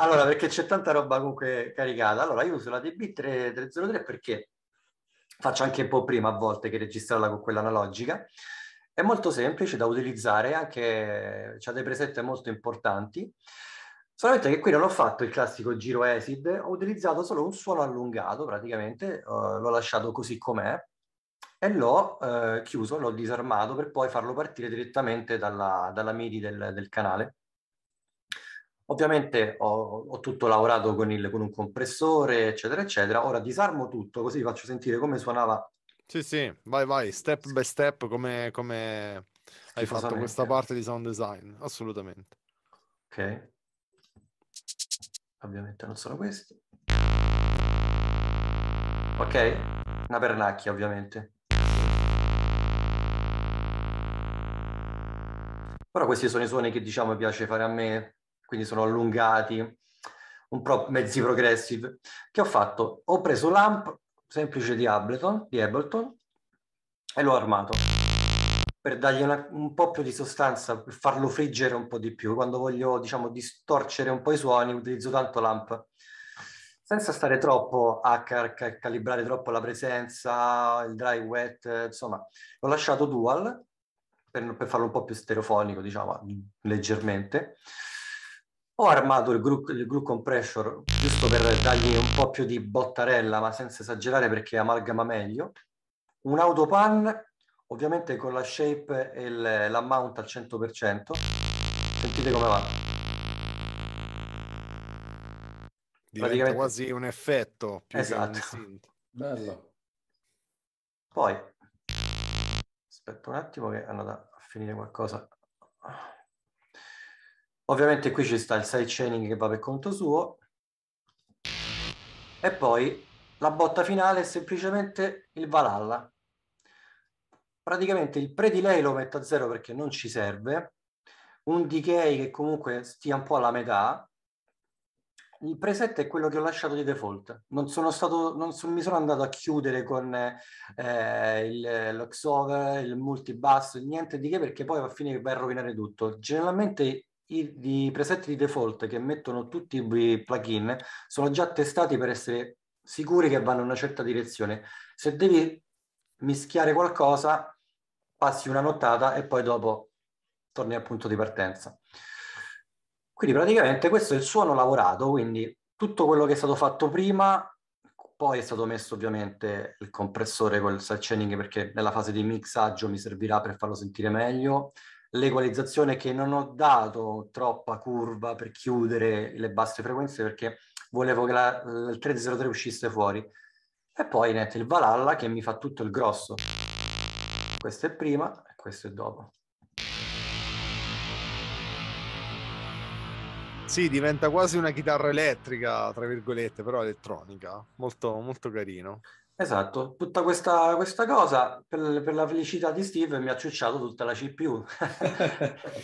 Allora, perché c'è tanta roba comunque caricata. Allora, io uso la DB3303 perché faccio anche un po' prima a volte che registrarla con quella analogica. È molto semplice da utilizzare, anche ha dei preset molto importanti. Solamente che qui non ho fatto il classico giro ESID, ho utilizzato solo un suono allungato praticamente, uh, l'ho lasciato così com'è, e l'ho eh, chiuso, l'ho disarmato per poi farlo partire direttamente dalla, dalla MIDI del, del canale. Ovviamente ho, ho tutto lavorato con, il, con, un compressore, eccetera, eccetera. Ora disarmo tutto così vi faccio sentire come suonava. Sì, sì, vai, vai, step by step, come, come hai fatto questa parte di sound design, assolutamente. Ok. Ovviamente non sono questi. Ok, una pernacchia ovviamente. Però questi sono i suoni che diciamo piace fare a me, quindi sono allungati, un po' mezzi progressive. Che ho fatto? Ho preso l'amp semplice di Ableton, di Ableton e l'ho armato per dargli una, un po' più di sostanza, per farlo friggere un po' di più. Quando voglio, diciamo, distorcere un po' i suoni, utilizzo tanto l'amp senza stare troppo a, cal- calibrare troppo la presenza, il dry wet, insomma, l'ho lasciato dual per, per farlo un po' più stereofonico, diciamo, leggermente. Ho armato il group, il group compressor giusto per dargli un po' più di bottarella, ma senza esagerare perché amalgama meglio. Un autopan, ovviamente con la shape e l'amount al 100%. Sentite come va. Praticamente... quasi un effetto più esatto. Bello. Poi aspetta un attimo che è andata a finire qualcosa. Ovviamente qui ci sta il sidechaining che va per conto suo e poi la botta finale è semplicemente il Valhalla. Praticamente il pre-delay lo metto a zero perché non ci serve, un decay che comunque stia un po' alla metà, il preset è quello che ho lasciato di default. Non sono stato, non sono, mi sono andato a chiudere con eh, il, l'oxover, il multibus, niente di che, perché poi va a finire vai a rovinare tutto. Generalmente i, i preset di default che mettono tutti i plugin sono già testati per essere sicuri che vanno in una certa direzione. Se devi mischiare qualcosa, passi una nottata e poi dopo torni al punto di partenza. Quindi praticamente questo è il suono lavorato, quindi tutto quello che è stato fatto prima, poi è stato messo ovviamente il compressore col self-chaining perché nella fase di mixaggio mi servirà per farlo sentire meglio, l'equalizzazione che non ho dato troppa curva per chiudere le basse frequenze perché volevo che la, il 303 uscisse fuori. E poi niente, il Valhalla che mi fa tutto il grosso. Questo è prima e questo è dopo. Sì, diventa quasi una chitarra elettrica, tra virgolette, però elettronica. Molto, molto carino. Esatto, tutta questa, questa cosa per, per, la felicità di Steve mi ha ciucciato tutta la CPU.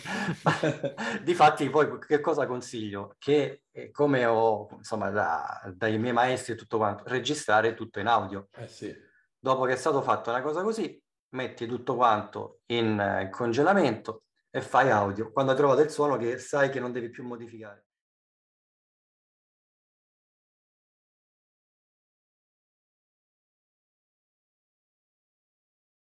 Difatti poi che cosa consiglio? Che eh, come ho, insomma, da, dai miei maestri e tutto quanto, registrare tutto in audio. Eh sì. Dopo che è stato fatto una cosa così, metti tutto quanto in, in eh, congelamento, e fai audio. Quando hai trovato il suono che sai che non devi più modificare.